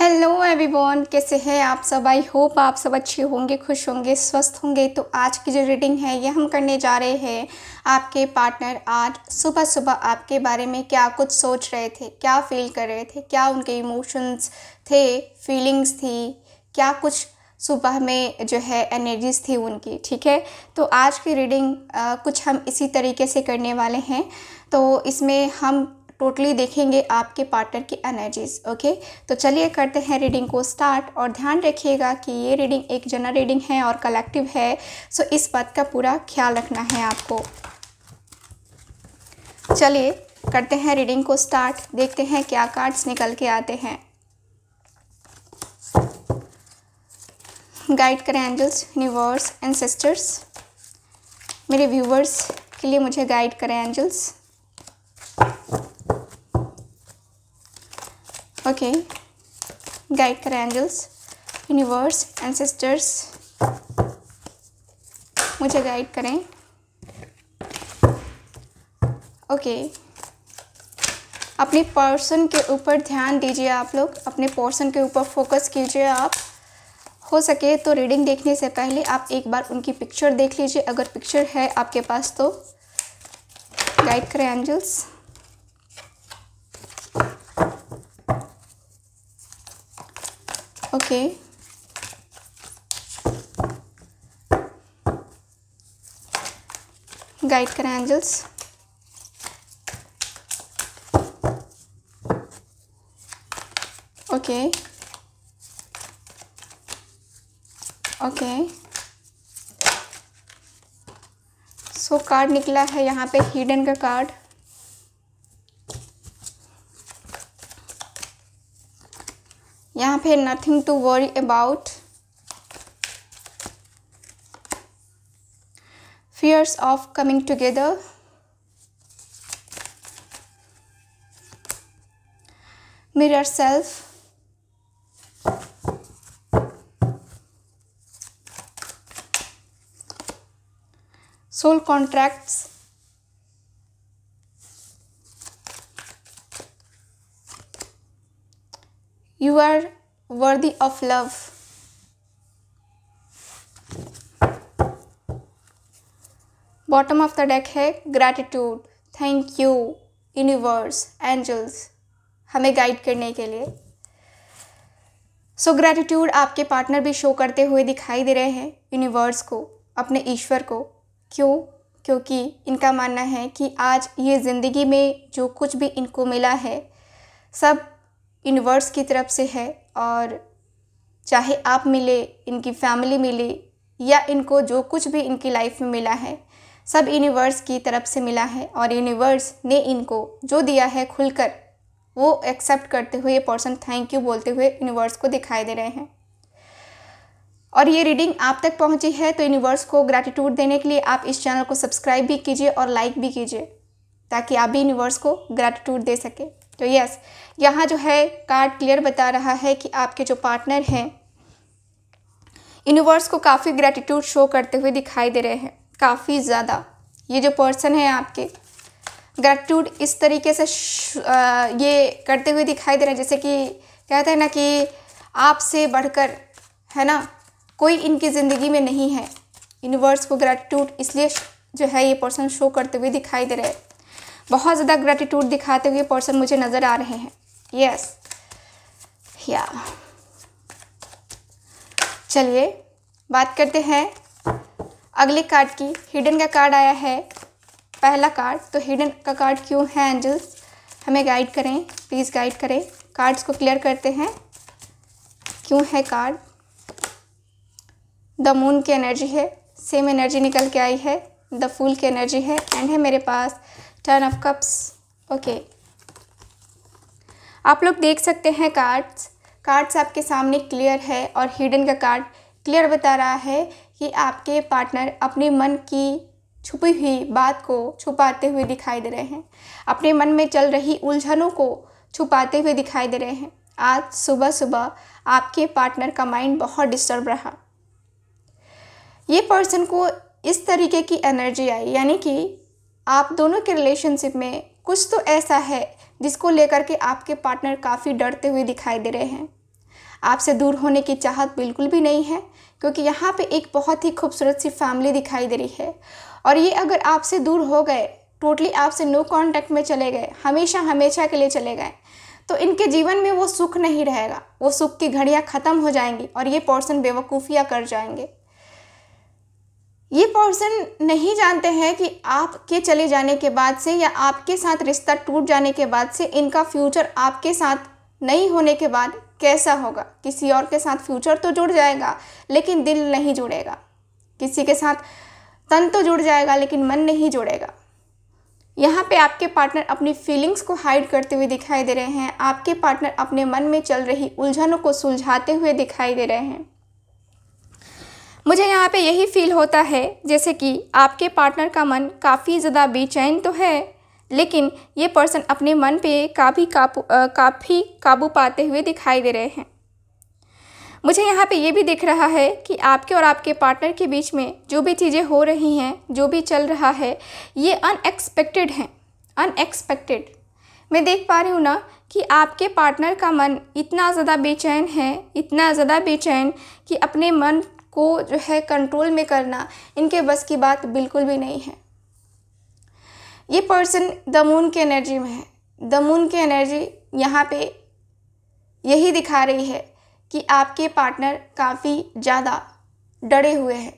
Hello everyone कैसे हैं आप सब आई होप आप सब अच्छे होंगे खुश होंगे स्वस्थ होंगे तो आज की जो रीडिंग है ये हम करने जा रहे हैं आपके पार्टनर आज सुबह सुबह आपके बारे में क्या कुछ सोच रहे थे क्या फील कर रहे थे क्या उनके इमोशंस थे फीलिंग्स थी क्या कुछ सुबह में जो है एनर्जीज थी उनकी ठीक है तो आज की रीडिंग आ, कुछ हम इसी तरीके से करने वाले हैं तो इसमें हम टोटली देखेंगे आपके पार्टनर की एनर्जीज ओके तो चलिए करते हैं रीडिंग को स्टार्ट और ध्यान रखिएगा कि ये रीडिंग एक जनरल रीडिंग है और कलेक्टिव है सो इस बात का पूरा ख्याल रखना है आपको चलिए करते हैं रीडिंग को स्टार्ट देखते हैं क्या कार्ड्स निकल के आते हैं गाइड करें एंजल्स यूनिवर्स एंड सिस्टर्स मेरे व्यूवर्स के लिए मुझे गाइड करें angels okay guide triangles universe ancestors मुझे गाइड करें ओके okay. अपने पर्सन के ऊपर ध्यान दीजिए आप लोग अपने पोर्सन के ऊपर फोकस कीजिए आप हो सके तो रीडिंग देखने से पहले आप एक बार उनकी पिक्चर देख लीजिए अगर पिक्चर है आपके पास तो गाइड करें एंजल्स okay गाइड करें angels okay okay so card निकला है यहाँ पे हिडन का card Nothing to worry about. fears of coming together mirror self soul contracts you are worthy of love bottom of the deck है gratitude thank you universe angels हमें guide करने के लिए सो so, ग्रैटिट्यूड आपके partner भी show करते हुए दिखाई दे रहे हैं यूनिवर्स को अपने ईश्वर को क्यों क्योंकि इनका मानना है कि आज ये ज़िंदगी में जो कुछ भी इनको मिला है सब यूनिवर्स की तरफ से है और चाहे आप मिले इनकी फैमिली मिली या इनको जो कुछ भी इनकी लाइफ में मिला है सब यूनिवर्स की तरफ से मिला है और यूनिवर्स ने इनको जो दिया है खुलकर वो एक्सेप्ट करते हुए ये पर्सन थैंक यू बोलते हुए यूनिवर्स को दिखाई दे रहे हैं और ये रीडिंग आप तक पहुंची है तो यूनिवर्स को ग्रैटिट्यूड देने के लिए आप इस चैनल को सब्सक्राइब भी कीजिए और लाइक भी कीजिए ताकि आप भी यूनिवर्स को ग्रैटिट्यूड दे सके तो यस यहाँ जो है कार्ड क्लियर बता रहा है कि आपके जो पार्टनर हैं यूनिवर्स को काफ़ी ग्रैटिट्यूड शो करते हुए दिखाई दे रहे हैं काफ़ी ज़्यादा ये जो पर्सन है आपके ग्रैटिट्यूड इस तरीके से आ, ये करते हुए दिखाई दे रहे हैं जैसे कि कहते हैं ना कि आपसे बढ़कर है ना कोई इनकी ज़िंदगी में नहीं है यूनिवर्स को ग्रैटिट्यूड इसलिए जो है ये पर्सन शो करते हुए दिखाई दे रहे हैं बहुत ज़्यादा ग्रैटिट्यूड दिखाते हुए पर्सन मुझे नज़र आ रहे हैं यस या चलिए बात करते हैं अगले कार्ड की हिडन का कार्ड आया है पहला कार्ड तो हिडन का कार्ड क्यों है एंजल्स हमें गाइड करें प्लीज़ गाइड करें कार्ड्स को क्लियर करते हैं क्यों है कार्ड द मून की एनर्जी है सेम एनर्जी निकल के आई है द फूल की एनर्जी है एंड है मेरे पास टर्न ऑफ कप्स ओके आप लोग देख सकते हैं कार्ड्स कार्ड्स आपके सामने क्लियर है और हिडन का कार्ड क्लियर बता रहा है कि आपके पार्टनर अपने मन की छुपी हुई बात को छुपाते हुए दिखाई दे रहे हैं अपने मन में चल रही उलझनों को छुपाते हुए दिखाई दे रहे हैं आज सुबह सुबह आपके पार्टनर का माइंड बहुत डिस्टर्ब रहा ये पर्सन को इस तरीके की एनर्जी आई यानी कि आप दोनों के रिलेशनशिप में कुछ तो ऐसा है जिसको लेकर के आपके पार्टनर काफ़ी डरते हुए दिखाई दे रहे हैं आपसे दूर होने की चाहत बिल्कुल भी नहीं है क्योंकि यहाँ पे एक बहुत ही खूबसूरत सी फैमिली दिखाई दे रही है और ये अगर आपसे दूर हो गए टोटली आपसे नो कांटेक्ट में चले गए हमेशा हमेशा के लिए चले गए तो इनके जीवन में वो सुख नहीं रहेगा वो सुख की घड़ियाँ ख़त्म हो जाएंगी और ये पर्सन बेवकूफ़ियाँ कर जाएंगे ये पर्सन नहीं जानते हैं कि आपके चले जाने के बाद से या आपके साथ रिश्ता टूट जाने के बाद से इनका फ्यूचर आपके साथ नहीं होने के बाद कैसा होगा किसी और के साथ फ्यूचर तो जुड़ जाएगा लेकिन दिल नहीं जुड़ेगा किसी के साथ तन तो जुड़ जाएगा लेकिन मन नहीं जुड़ेगा यहाँ पे आपके पार्टनर अपनी फीलिंग्स को हाइड करते हुए दिखाई दे रहे हैं आपके पार्टनर अपने मन में चल रही उलझनों को सुलझाते हुए दिखाई दे रहे हैं मुझे यहाँ पे यही फील होता है जैसे कि आपके पार्टनर का मन काफ़ी ज़्यादा बेचैन तो है लेकिन ये पर्सन अपने मन पे काफ़ी काबू काफ़ी काबू पाते हुए दिखाई दे रहे हैं मुझे यहाँ पे ये भी दिख रहा है कि आपके और आपके पार्टनर के बीच में जो भी चीज़ें हो रही हैं जो भी चल रहा है ये अनएक्सपेक्टेड हैं अनएक्सपेक्टेड मैं देख पा रही हूँ ना कि आपके पार्टनर का मन इतना ज़्यादा बेचैन है इतना ज़्यादा बेचैन कि अपने मन को जो है कंट्रोल में करना इनके बस की बात बिल्कुल भी नहीं है ये पर्सन द मून के एनर्जी में है द मून की एनर्जी यहाँ पे यही दिखा रही है कि आपके पार्टनर काफ़ी ज़्यादा डरे हुए हैं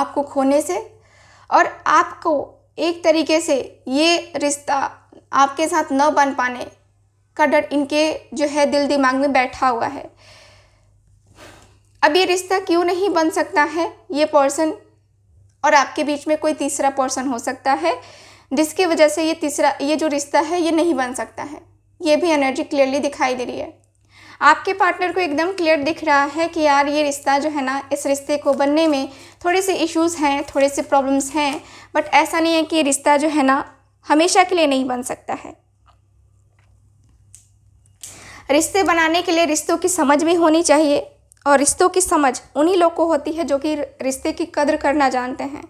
आपको खोने से और आपको एक तरीके से ये रिश्ता आपके साथ न बन पाने का डर इनके जो है दिल दिमाग में बैठा हुआ है अब ये रिश्ता क्यों नहीं बन सकता है ये पर्सन और आपके बीच में कोई तीसरा पर्सन हो सकता है जिसकी वजह से ये तीसरा ये जो रिश्ता है ये नहीं बन सकता है ये भी एनर्जी क्लियरली दिखाई दे रही है आपके पार्टनर को एकदम क्लियर दिख रहा है कि यार ये रिश्ता जो है ना इस रिश्ते को बनने में थोड़े से इश्यूज हैं थोड़े से प्रॉब्लम्स हैं बट ऐसा नहीं है कि ये रिश्ता जो है ना हमेशा के लिए नहीं बन सकता है रिश्ते बनाने के लिए रिश्तों की समझ भी होनी चाहिए और रिश्तों की समझ उन्हीं लोग को होती है जो कि रिश्ते की कदर करना जानते हैं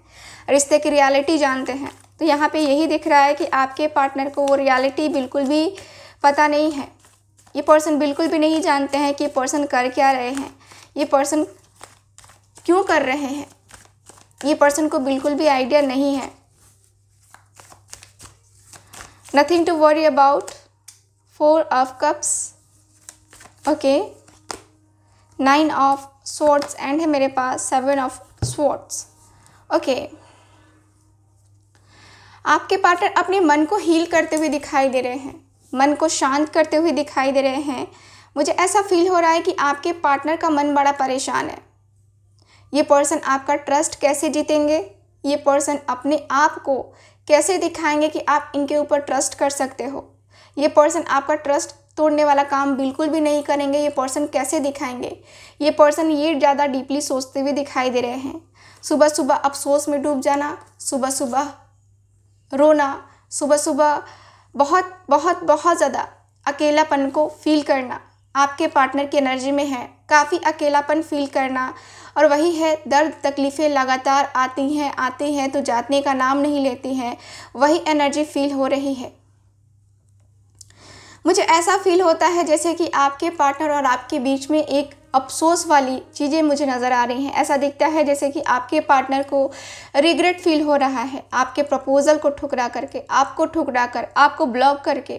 रिश्ते की रियलिटी जानते हैं तो यहाँ पे यही दिख रहा है कि आपके पार्टनर को वो रियलिटी बिल्कुल भी पता नहीं है ये पर्सन बिल्कुल भी नहीं जानते हैं कि ये पर्सन कर क्या रहे हैं ये पर्सन क्यों कर रहे हैं ये पर्सन को बिल्कुल भी आइडिया नहीं है nothing to worry about four of cups okay nine of swords and है मेरे पास सेवन ऑफ स्वॉर्ड्स ओके आपके पार्टनर अपने मन को हील करते हुए दिखाई दे रहे हैं मन को शांत करते हुए दिखाई दे रहे हैं मुझे ऐसा फील हो रहा है कि आपके पार्टनर का मन बड़ा परेशान है ये पर्सन आपका ट्रस्ट कैसे जीतेंगे ये पर्सन अपने आप को कैसे दिखाएंगे कि आप इनके ऊपर ट्रस्ट कर सकते हो ये पर्सन आपका ट्रस्ट तोड़ने वाला काम बिल्कुल भी नहीं करेंगे ये पर्सन कैसे दिखाएंगे ये पर्सन ये ज़्यादा डीपली सोचते हुए दिखाई दे रहे हैं सुबह सुबह अफसोस में डूब जाना सुबह सुबह रोना सुबह सुबह बहुत बहुत बहुत ज़्यादा अकेलापन को फील करना आपके पार्टनर की एनर्जी में है काफ़ी अकेलापन फील करना और वही है दर्द तकलीफ़ें लगातार आती हैं आती हैं तो जातने का नाम नहीं लेती हैं वही एनर्जी फील हो रही है मुझे ऐसा फील होता है जैसे कि आपके पार्टनर और आपके बीच में एक अफसोस वाली चीज़ें मुझे नज़र आ रही हैं ऐसा दिखता है जैसे कि आपके पार्टनर को रिग्रेट फील हो रहा है आपके प्रपोज़ल को ठुकरा करके आपको ठुकरा कर आपको ब्लॉक करके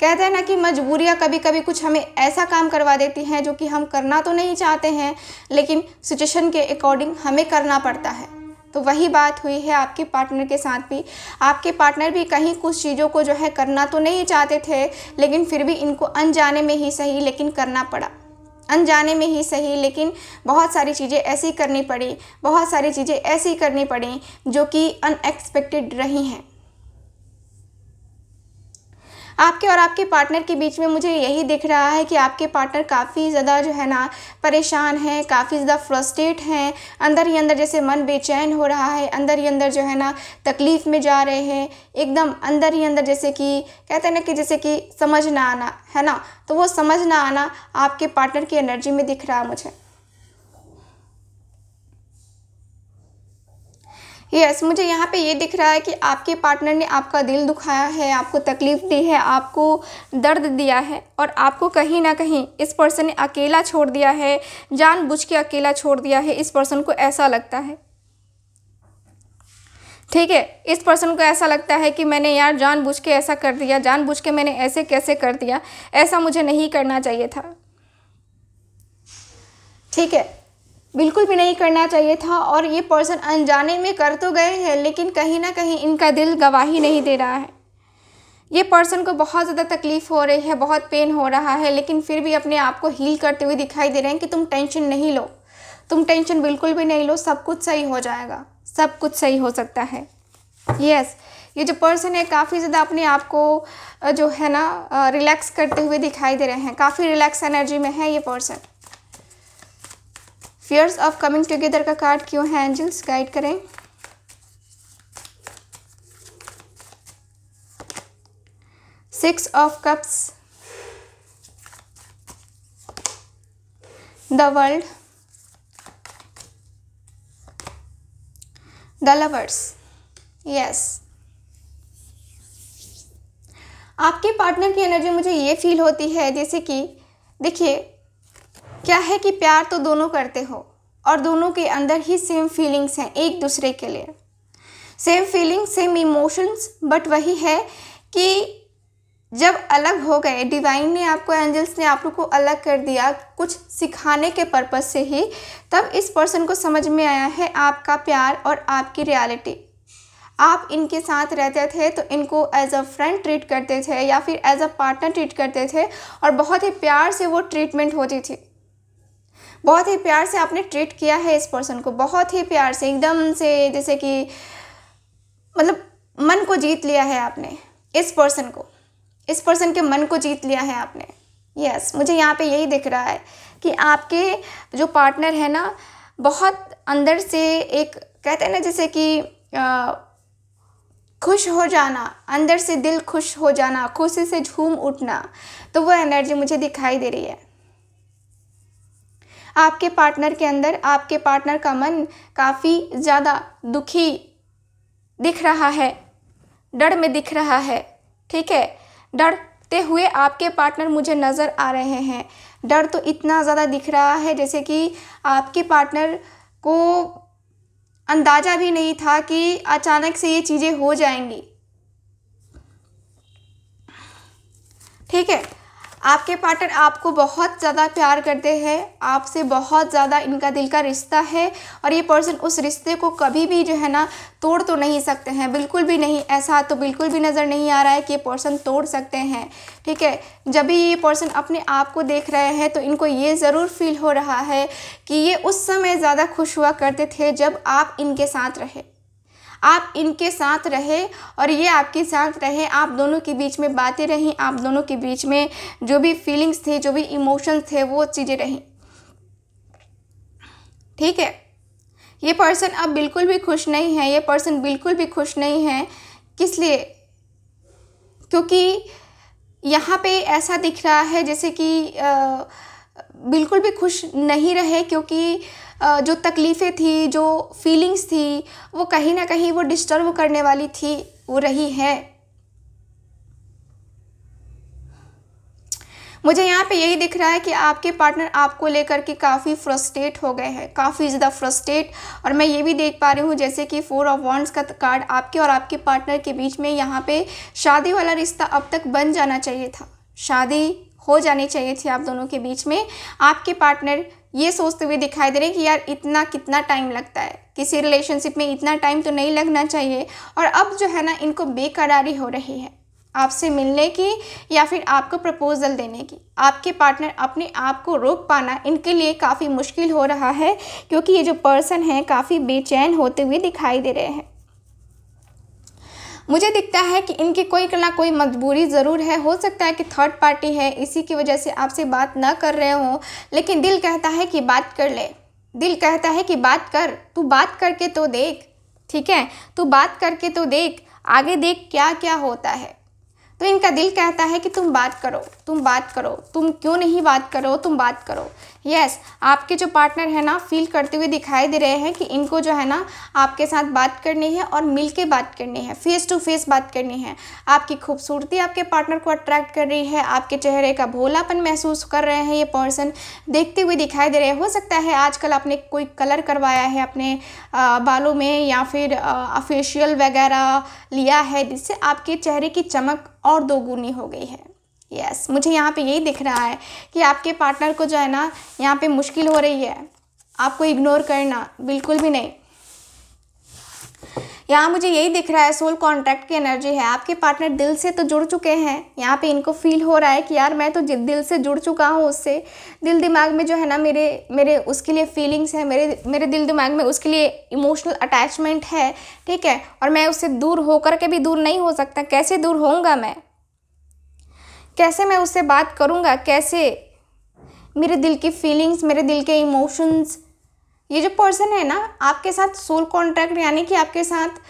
कहते हैं ना कि मजबूरियाँ कभी कभी कुछ हमें ऐसा काम करवा देती हैं जो कि हम करना तो नहीं चाहते हैं लेकिन सिचुएशन के अकॉर्डिंग हमें करना पड़ता है तो वही बात हुई है आपके पार्टनर के साथ भी आपके पार्टनर भी कहीं कुछ चीज़ों को जो है करना तो नहीं चाहते थे लेकिन फिर भी इनको अनजाने में ही सही लेकिन करना पड़ा अनजाने में ही सही लेकिन बहुत सारी चीज़ें ऐसी करनी पड़ी बहुत सारी चीज़ें ऐसी करनी पड़ी जो कि अनएक्सपेक्टेड रही हैं आपके और आपके पार्टनर के बीच में मुझे यही दिख रहा है कि आपके पार्टनर काफ़ी ज़्यादा जो है ना परेशान हैं काफ़ी ज़्यादा फ्रस्ट्रेट हैं अंदर ही अंदर जैसे मन बेचैन हो रहा है अंदर ही अंदर जो है ना तकलीफ़ में जा रहे हैं एकदम अंदर ही अंदर जैसे कि कहते हैं ना कि जैसे कि समझ ना आना है ना तो वो समझ ना आना आपके पार्टनर की एनर्जी में दिख रहा है मुझे यस yes, मुझे यहाँ पे ये दिख रहा है कि आपके पार्टनर ने आपका दिल दुखाया है आपको तकलीफ़ दी है आपको दर्द दिया है और आपको कहीं ना कहीं इस पर्सन ने अकेला छोड़ दिया है जानबूझ के अकेला छोड़ दिया है इस पर्सन को ऐसा लगता है ठीक है इस पर्सन को ऐसा लगता है कि मैंने यार जानबूझ के ऐसा कर दिया जानबूझ के मैंने ऐसे कैसे कर दिया ऐसा मुझे नहीं करना चाहिए था ठीक है बिल्कुल भी नहीं करना चाहिए था और ये पर्सन अनजाने में कर तो गए हैं लेकिन कहीं ना कहीं इनका दिल गवाही नहीं दे रहा है ये पर्सन को बहुत ज़्यादा तकलीफ़ हो रही है बहुत पेन हो रहा है लेकिन फिर भी अपने आप को हील करते हुए दिखाई दे रहे हैं कि तुम टेंशन नहीं लो तुम टेंशन बिल्कुल भी नहीं लो सब कुछ सही हो जाएगा सब कुछ सही हो सकता है यस yes, ये जो पर्सन है काफ़ी ज़्यादा अपने आप को जो है ना रिलैक्स करते हुए दिखाई दे रहे हैं काफ़ी रिलैक्स एनर्जी में है ये person fears of coming together का कार्ड क्यों है एंजल्स गाइड करें six of cups the world the lovers yes आपके पार्टनर की एनर्जी मुझे ये फील होती है जैसे कि देखिए क्या है कि प्यार तो दोनों करते हो और दोनों के अंदर ही सेम फीलिंग्स हैं एक दूसरे के लिए same feelings same emotions but वही है कि जब अलग हो गए डिवाइन ने आपको एंजल्स ने आप लोग को अलग कर दिया कुछ सिखाने के पर्पज़ से ही तब इस पर्सन को समझ में आया है आपका प्यार और आपकी रियलिटी आप इनके साथ रहते थे तो इनको एज अ फ्रेंड ट्रीट करते थे या फिर एज अ पार्टनर ट्रीट करते थे और बहुत ही प्यार से वो ट्रीटमेंट होती थी बहुत ही प्यार से आपने ट्रीट किया है इस पर्सन को बहुत ही प्यार से एकदम से जैसे कि मतलब मन को जीत लिया है आपने इस पर्सन को इस पर्सन के मन को जीत लिया है आपने यस yes, मुझे यहाँ पे यही दिख रहा है कि आपके जो पार्टनर है ना बहुत अंदर से एक कहते हैं ना जैसे कि खुश हो जाना अंदर से दिल खुश हो जाना खुशी से झूम उठना तो वो एनर्जी मुझे दिखाई दे रही है आपके पार्टनर के अंदर आपके पार्टनर का मन काफ़ी ज़्यादा दुखी दिख रहा है डर में दिख रहा है ठीक है डरते हुए आपके पार्टनर मुझे नज़र आ रहे हैं डर तो इतना ज़्यादा दिख रहा है जैसे कि आपके पार्टनर को अंदाज़ा भी नहीं था कि अचानक से ये चीज़ें हो जाएंगी ठीक है आपके पार्टनर आपको बहुत ज़्यादा प्यार करते हैं आपसे बहुत ज़्यादा इनका दिल का रिश्ता है और ये पर्सन उस रिश्ते को कभी भी जो है ना तोड़ तो नहीं सकते हैं बिल्कुल भी नहीं ऐसा तो बिल्कुल भी नज़र नहीं आ रहा है कि ये पर्सन तोड़ सकते हैं ठीक है जब भी ये पर्सन अपने आप को देख रहे हैं तो इनको ये ज़रूर फील हो रहा है कि ये उस समय ज़्यादा खुश हुआ करते थे जब आप इनके साथ रहे आप इनके साथ रहे और ये आपके साथ रहे आप दोनों के बीच में बातें रहीं आप दोनों के बीच में जो भी फीलिंग्स थे जो भी इमोशंस थे वो चीज़ें रहीं ठीक है ये पर्सन अब बिल्कुल भी खुश नहीं है ये पर्सन बिल्कुल भी खुश नहीं है किस लिए क्योंकि यहाँ पे ऐसा दिख रहा है जैसे कि आ, बिल्कुल भी खुश नहीं रहे क्योंकि जो तकलीफ़ें थी जो फीलिंग्स थी वो कहीं ना कहीं वो डिस्टर्ब करने वाली थी वो रही है मुझे यहाँ पे यही दिख रहा है कि आपके पार्टनर आपको लेकर के काफ़ी फ्रस्ट्रेट हो गए हैं काफ़ी ज़्यादा फ्रस्ट्रेट और मैं ये भी देख पा रही हूँ जैसे कि फोर ऑफ वॉन्ट्स का कार्ड आपके और आपके पार्टनर के बीच में यहाँ पे शादी वाला रिश्ता अब तक बन जाना चाहिए था शादी हो जानी चाहिए थी आप दोनों के बीच में आपके पार्टनर ये सोचते हुए दिखाई दे रहे हैं कि यार इतना कितना टाइम लगता है किसी रिलेशनशिप में इतना टाइम तो नहीं लगना चाहिए और अब जो है ना इनको बेकरारी हो रही है आपसे मिलने की या फिर आपको प्रपोज़ल देने की आपके पार्टनर अपने आप को रोक पाना इनके लिए काफ़ी मुश्किल हो रहा है क्योंकि ये जो पर्सन हैं काफ़ी बेचैन होते हुए दिखाई दे रहे हैं मुझे दिखता है कि इनकी कोई ना कोई मजबूरी ज़रूर है हो सकता है कि थर्ड पार्टी है इसी की वजह से आपसे बात ना कर रहे हों लेकिन दिल कहता है कि बात कर ले दिल कहता है कि बात कर तू बात करके तो देख ठीक है तू बात करके तो देख आगे देख क्या क्या होता है तो इनका दिल कहता है कि तुम बात करो तुम बात करो तुम क्यों नहीं बात करो तुम बात करो यस आपके जो पार्टनर है ना फील करते हुए दिखाई दे रहे हैं कि इनको जो है ना आपके साथ बात करनी है और मिल के बात करनी है फेस टू फेस बात करनी है आपकी खूबसूरती आपके पार्टनर को अट्रैक्ट कर रही है आपके चेहरे का भोलापन महसूस कर रहे हैं ये पर्सन देखते हुए दिखाई दे रहे हो सकता है आजकल आपने कोई कलर करवाया है अपने बालों में या फिर फेशियल वगैरह लिया है जिससे आपके चेहरे की चमक और दोगुनी हो गई है यस yes, मुझे यहाँ पे यही दिख रहा है कि आपके पार्टनर को जो है ना यहाँ पे मुश्किल हो रही है आपको इग्नोर करना बिल्कुल भी नहीं यहाँ मुझे यही दिख रहा है सोल कॉन्ट्रैक्ट की एनर्जी है आपके पार्टनर दिल से तो जुड़ चुके हैं यहाँ पे इनको फील हो रहा है कि यार मैं तो दिल से जुड़ चुका हूँ उससे दिल दिमाग में जो है ना मेरे मेरे उसके लिए फीलिंग्स है मेरे मेरे दिल दिमाग में उसके लिए इमोशनल अटैचमेंट है ठीक है और मैं उससे दूर होकर के भी दूर नहीं हो सकता कैसे दूर होऊंगा मैं कैसे मैं उससे बात करूँगा कैसे मेरे दिल की फीलिंग्स मेरे दिल के इमोशंस ये जो पर्सन है ना आपके साथ सोल कॉन्ट्रैक्ट यानी कि आपके साथ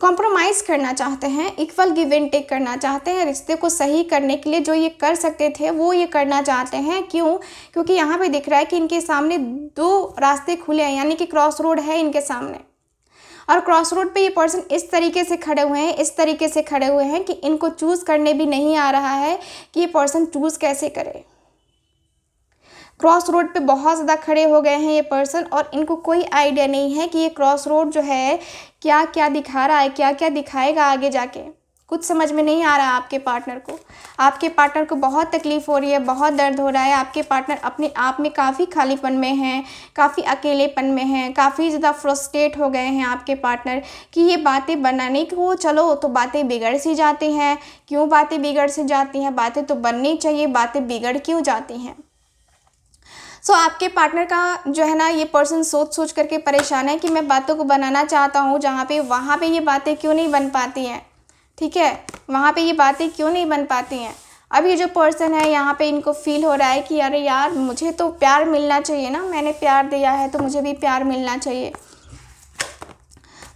कॉम्प्रोमाइज़ करना चाहते हैं इक्वल गिव एंड टेक करना चाहते हैं रिश्ते को सही करने के लिए जो ये कर सकते थे वो ये करना चाहते हैं क्यों क्योंकि यहाँ पे दिख रहा है कि इनके सामने दो रास्ते खुले हैं यानी कि क्रॉस रोड है इनके सामने और क्रॉस रोड पे ये पर्सन इस तरीके से खड़े हुए हैं इस तरीके से खड़े हुए हैं कि इनको चूज़ करने भी नहीं आ रहा है कि ये पर्सन चूज़ कैसे करे क्रॉस रोड पे बहुत ज़्यादा खड़े हो गए हैं ये पर्सन और इनको कोई आइडिया नहीं है कि ये क्रॉस रोड जो है क्या क्या दिखा रहा है क्या क्या दिखाएगा आगे जाके कुछ समझ में नहीं आ रहा आपके पार्टनर को आपके पार्टनर को बहुत तकलीफ़ हो रही है बहुत दर्द हो रहा है आपके पार्टनर अपने आप में काफ़ी खालीपन में हैं काफ़ी अकेलेपन में हैं काफ़ी ज़्यादा फ्रस्ट्रेट हो गए हैं आपके पार्टनर कि ये बातें बनाने को चलो तो बातें बिगड़ सी जाती हैं क्यों बातें बिगड़ सी जाती हैं बातें तो बननी चाहिए बातें बिगड़ क्यों जाती हैं सो so, आपके पार्टनर का जो है ना ये पर्सन सोच सोच करके परेशान है कि मैं बातों को बनाना चाहता हूँ जहाँ पे वहाँ पे ये बातें क्यों नहीं बन पाती हैं ठीक है वहाँ पे ये बातें क्यों नहीं बन पाती हैं अब ये जो पर्सन है यहाँ पे इनको फील हो रहा है कि अरे यार मुझे तो प्यार मिलना चाहिए ना मैंने प्यार दिया है तो मुझे भी प्यार मिलना चाहिए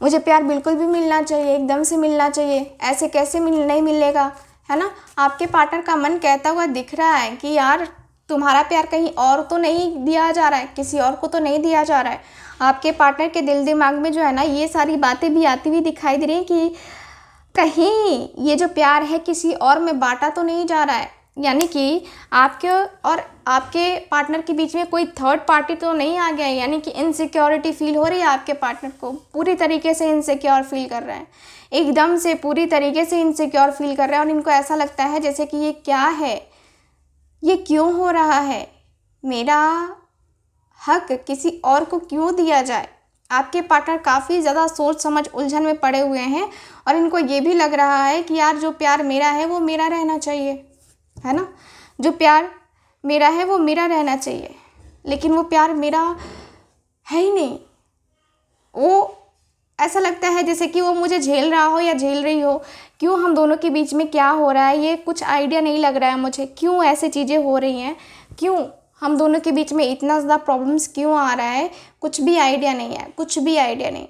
मुझे प्यार बिल्कुल भी मिलना चाहिए एकदम से मिलना चाहिए ऐसे कैसे मिल नहीं मिलेगा है ना आपके पार्टनर का मन कहता हुआ दिख रहा है कि यार तुम्हारा प्यार कहीं और तो नहीं दिया जा रहा है किसी और को तो नहीं दिया जा रहा है आपके पार्टनर के दिल दिमाग में जो है ना ये सारी बातें भी आती हुई दिखाई दे रही हैं कि कहीं ये जो प्यार है किसी और में बांटा तो नहीं जा रहा है यानी कि आपके और आपके पार्टनर के बीच में कोई थर्ड पार्टी तो नहीं आ गया है यानी कि इनसिक्योरिटी फील हो रही है आपके पार्टनर को पूरी तरीके से इनसिक्योर फील कर रहा है एकदम से पूरी तरीके से इनसिक्योर फील कर रहा है और इनको ऐसा लगता है जैसे कि ये क्या है ये क्यों हो रहा है मेरा हक किसी और को क्यों दिया जाए आपके पार्टनर काफ़ी ज़्यादा सोच समझ उलझन में पड़े हुए हैं और इनको ये भी लग रहा है कि यार जो प्यार मेरा है वो मेरा रहना चाहिए है ना जो प्यार मेरा है वो मेरा रहना चाहिए लेकिन वो प्यार मेरा है ही नहीं वो ऐसा लगता है जैसे कि वो मुझे झेल रहा हो या झेल रही हो क्यों हम दोनों के बीच में क्या हो रहा है ये कुछ आइडिया नहीं लग रहा है मुझे क्यों ऐसी चीज़ें हो रही हैं क्यों हम दोनों के बीच में इतना ज़्यादा प्रॉब्लम्स क्यों आ रहा है कुछ भी आइडिया नहीं है कुछ भी आइडिया नहीं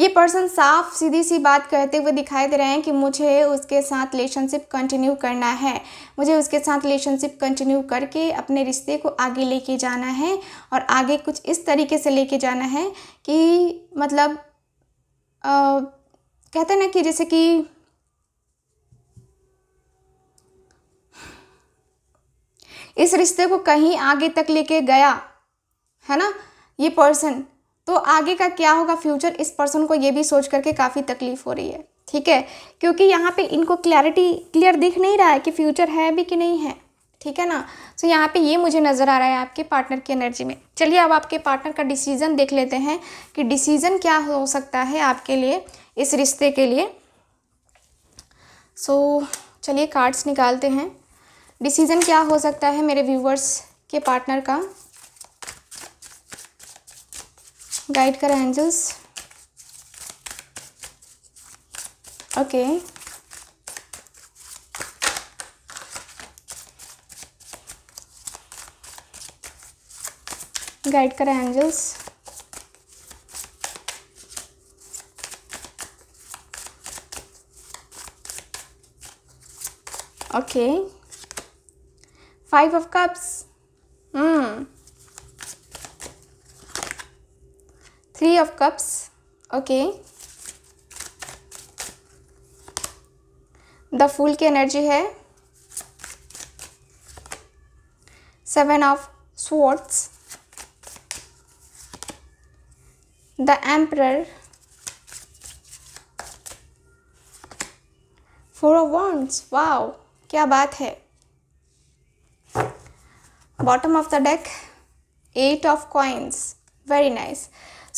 ये पर्सन साफ सीधी सी बात करते हुए दिखाई दे रहे हैं कि मुझे उसके साथ रिलेशनशिप कंटिन्यू करना है मुझे उसके साथ रिलेशनशिप कंटिन्यू करके अपने रिश्ते को आगे लेके जाना है और आगे कुछ इस तरीके से लेके जाना है कि मतलब आ, कहते ना कि जैसे कि इस रिश्ते को कहीं आगे तक लेके गया है ना ये पर्सन तो आगे का क्या होगा फ्यूचर इस पर्सन को ये भी सोच करके काफ़ी तकलीफ हो रही है ठीक है क्योंकि यहाँ पे इनको क्लैरिटी क्लियर दिख नहीं रहा है कि फ्यूचर है भी कि नहीं है ठीक है ना सो यहाँ पे ये मुझे नज़र आ रहा है आपके पार्टनर की एनर्जी में चलिए अब आपके पार्टनर का डिसीज़न देख लेते हैं कि डिसीज़न क्या हो सकता है आपके लिए इस रिश्ते के लिए सो so, चलिए कार्ड्स निकालते हैं डिसीज़न क्या हो सकता है मेरे व्यूवर्स के पार्टनर का गाइड करें एंजल्स ओके गाइड करें angels okay five of cups hmm three of cups okay the fool की एनर्जी है seven of swords the emperor four of wands wow क्या बात है bottom of the deck eight of coins very nice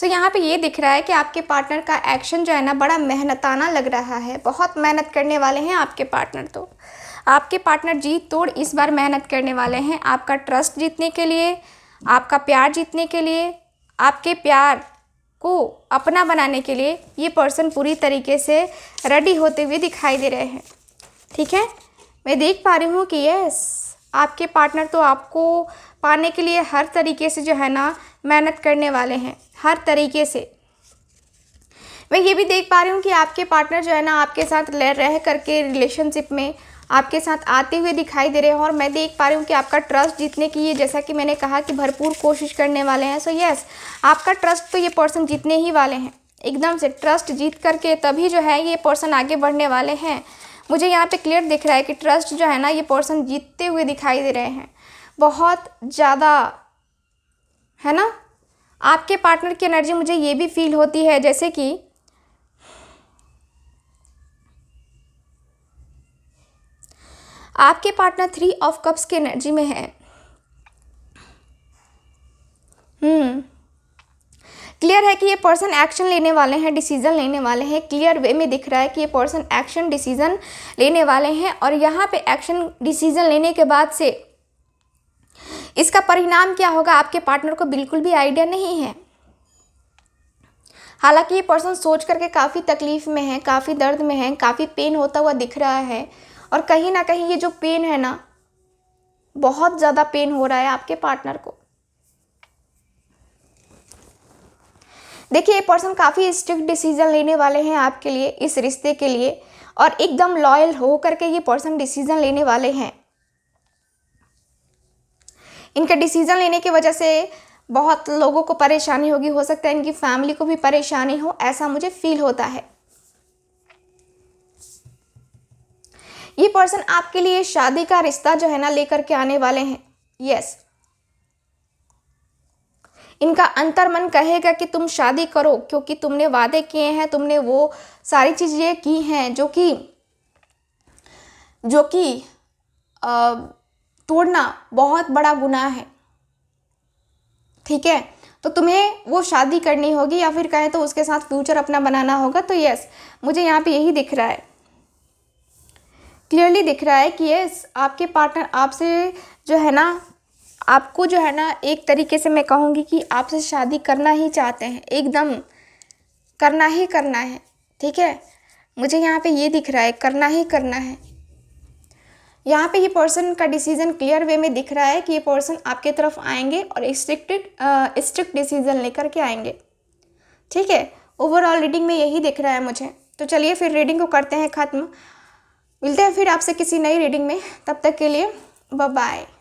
so so, यहाँ पे ये दिख रहा है कि आपके पार्टनर का एक्शन जो है ना बड़ा मेहनताना लग रहा है बहुत मेहनत करने वाले हैं आपके पार्टनर तो आपके पार्टनर जीत तोड़ इस बार मेहनत करने वाले हैं आपका ट्रस्ट जीतने के लिए आपका प्यार जीतने के लिए आपके प्यार को अपना बनाने के लिए ये पर्सन पूरी तरीके से रेडी होते हुए दिखाई दे रहे हैं ठीक है मैं देख पा रही हूँ कि यस आपके पार्टनर तो आपको पाने के लिए हर तरीके से जो है ना मेहनत करने वाले हैं हर तरीके से मैं ये भी देख पा रही हूँ कि आपके पार्टनर जो है ना आपके साथ रह करके रिलेशनशिप में आपके साथ आते हुए दिखाई दे रहे हैं और मैं देख पा रही हूँ कि आपका ट्रस्ट जीतने की ये जैसा कि मैंने कहा कि भरपूर कोशिश करने वाले हैं सो so यस yes, आपका ट्रस्ट तो ये पर्सन जीतने ही वाले हैं एकदम से ट्रस्ट जीत करके तभी जो है ये पर्सन आगे बढ़ने वाले हैं मुझे यहाँ पे क्लियर दिख रहा है कि ट्रस्ट जो है ना ये पर्सन जीतते हुए दिखाई दे रहे हैं बहुत ज़्यादा है ना आपके पार्टनर की एनर्जी मुझे ये भी फील होती है जैसे कि आपके पार्टनर थ्री ऑफ कप्स की एनर्जी में है हम्म क्लियर है कि ये पर्सन एक्शन लेने वाले हैं डिसीजन लेने वाले हैं क्लियर वे में दिख रहा है कि ये पर्सन एक्शन डिसीजन लेने वाले हैं और यहाँ पे एक्शन डिसीजन लेने के बाद से इसका परिणाम क्या होगा आपके पार्टनर को बिल्कुल भी आइडिया नहीं है हालांकि ये पर्सन सोच करके काफ़ी तकलीफ़ में है काफ़ी दर्द में है काफ़ी पेन होता हुआ दिख रहा है और कहीं ना कहीं ये जो पेन है ना बहुत ज़्यादा पेन हो रहा है आपके पार्टनर को देखिए ये पर्सन काफ़ी स्ट्रिक्ट डिसीजन लेने वाले हैं आपके लिए इस रिश्ते के लिए और एकदम लॉयल हो करके ये पर्सन डिसीजन लेने वाले हैं इनका डिसीज़न लेने की वजह से बहुत लोगों को परेशानी होगी हो सकता है इनकी फैमिली को भी परेशानी हो ऐसा मुझे फील होता है ये पर्सन आपके लिए शादी का रिश्ता जो है ना लेकर के आने वाले हैं यस इनका अंतर मन कहेगा कि तुम शादी करो क्योंकि तुमने वादे किए हैं तुमने वो सारी चीज़ें की हैं जो कि जो कि तोड़ना बहुत बड़ा गुनाह है ठीक है तो तुम्हें वो शादी करनी होगी या फिर कहें तो उसके साथ फ्यूचर अपना बनाना होगा तो यस मुझे यहाँ पे यही दिख रहा है क्लियरली दिख रहा है कि यस आपके पार्टनर आपसे जो है ना आपको जो है ना एक तरीके से मैं कहूँगी कि आपसे शादी करना ही चाहते हैं एकदम करना ही करना है ठीक है मुझे यहाँ पे ये दिख रहा है करना ही करना है यहाँ पे ये पर्सन का डिसीजन क्लियर वे में दिख रहा है कि ये पर्सन आपके तरफ आएंगे और स्ट्रिक्टेड स्ट्रिक्ट डिसीजन लेकर के आएंगे ठीक है ओवरऑल रीडिंग में यही दिख रहा है मुझे तो चलिए फिर रीडिंग को करते हैं ख़त्म मिलते हैं फिर आपसे किसी नई रीडिंग में तब तक के लिए बाय